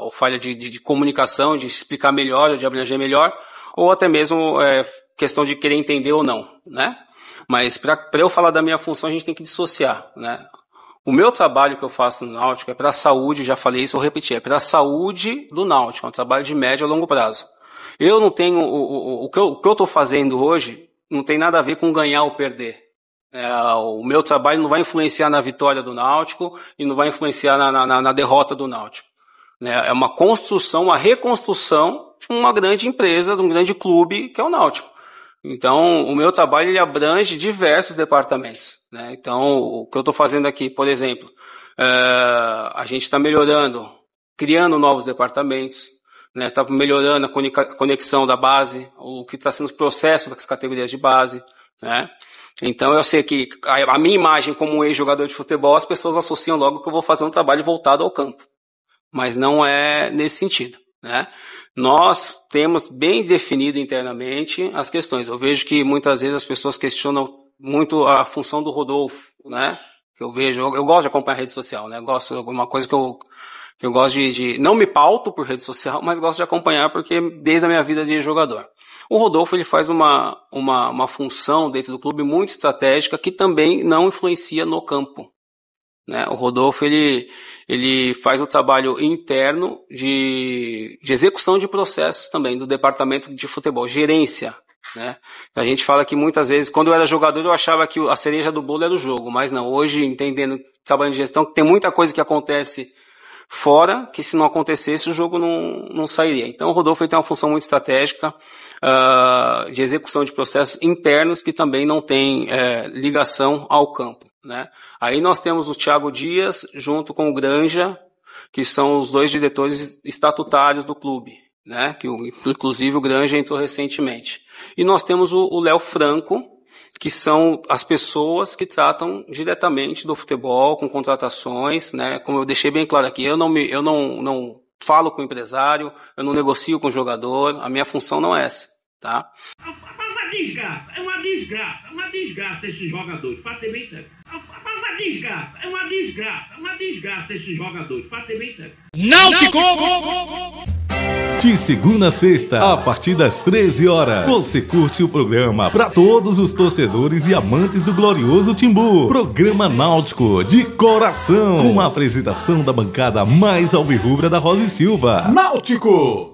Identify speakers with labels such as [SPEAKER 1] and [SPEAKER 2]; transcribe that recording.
[SPEAKER 1] ou falha de, de, de, comunicação, de explicar melhor, de abranger melhor, ou até mesmo é, questão de querer entender ou não, né? Mas para eu falar da minha função, a gente tem que dissociar, né? O meu trabalho que eu faço no Náutico é para a saúde, já falei isso, vou repetir, é para a saúde do Náutico, é um trabalho de médio a longo prazo. Eu não tenho, o, o, o que eu estou fazendo hoje não tem nada a ver com ganhar ou perder. É, o meu trabalho não vai influenciar na vitória do Náutico e não vai influenciar na, na, na derrota do Náutico. Né? É uma construção, uma reconstrução de uma grande empresa, de um grande clube que é o Náutico. Então, o meu trabalho ele abrange diversos departamentos. Né? Então, o que eu estou fazendo aqui, por exemplo, é, a gente está melhorando, criando novos departamentos, está né? Tá melhorando a conexão da base, o que está sendo os processos das categorias de base. Né? Então, eu sei que a, minha imagem como ex-jogador de futebol, as pessoas associam logo que eu vou fazer um trabalho voltado ao campo mas não é nesse sentido. Né? Nós temos bem definido internamente as questões. Eu vejo que muitas vezes as pessoas questionam muito a função do Rodolfo, né? Eu vejo, eu, eu gosto de acompanhar a rede social, né? Eu gosto, é uma coisa que eu, que eu gosto de, de, não me pauto por rede social, mas gosto de acompanhar porque desde a minha vida de jogador. O Rodolfo, ele faz uma, uma, uma função dentro do clube muito estratégica que também não influencia no campo. Né? O Rodolfo ele, ele faz um trabalho interno de, de execução de processos também do departamento de futebol, gerência. Né? A gente fala que muitas vezes, quando eu era jogador, eu achava que a cereja do bolo era o jogo, mas não. Hoje, entendendo, trabalho de gestão, tem muita coisa que acontece fora que se não acontecesse o jogo não, não sairia. Então o Rodolfo tem uma função muito estratégica uh, de execução de processos internos que também não tem é, ligação ao campo. Né? Aí nós temos o Thiago Dias junto com o Granja, que são os dois diretores estatutários do clube, né? que o, inclusive o Granja entrou recentemente. E nós temos o Léo Franco, que são as pessoas que tratam diretamente do futebol, com contratações, né? Como eu deixei bem claro aqui, eu não me, eu não, não falo com o empresário, eu não negocio com o jogador, a minha função não é essa, tá? É Uma desgraça, é uma desgraça, é uma desgraça esses jogadores, para ser bem sério. É uma desgraça, é uma desgraça, é uma desgraça esses jogadores, para ser bem sério. Náutico! Náutico! De segunda a sexta, a partir das 13 horas, você curte o programa para todos os torcedores e amantes do glorioso Timbu. Programa Náutico de coração, com a apresentação da bancada mais alvirrubra da Rosa e Silva. Náutico!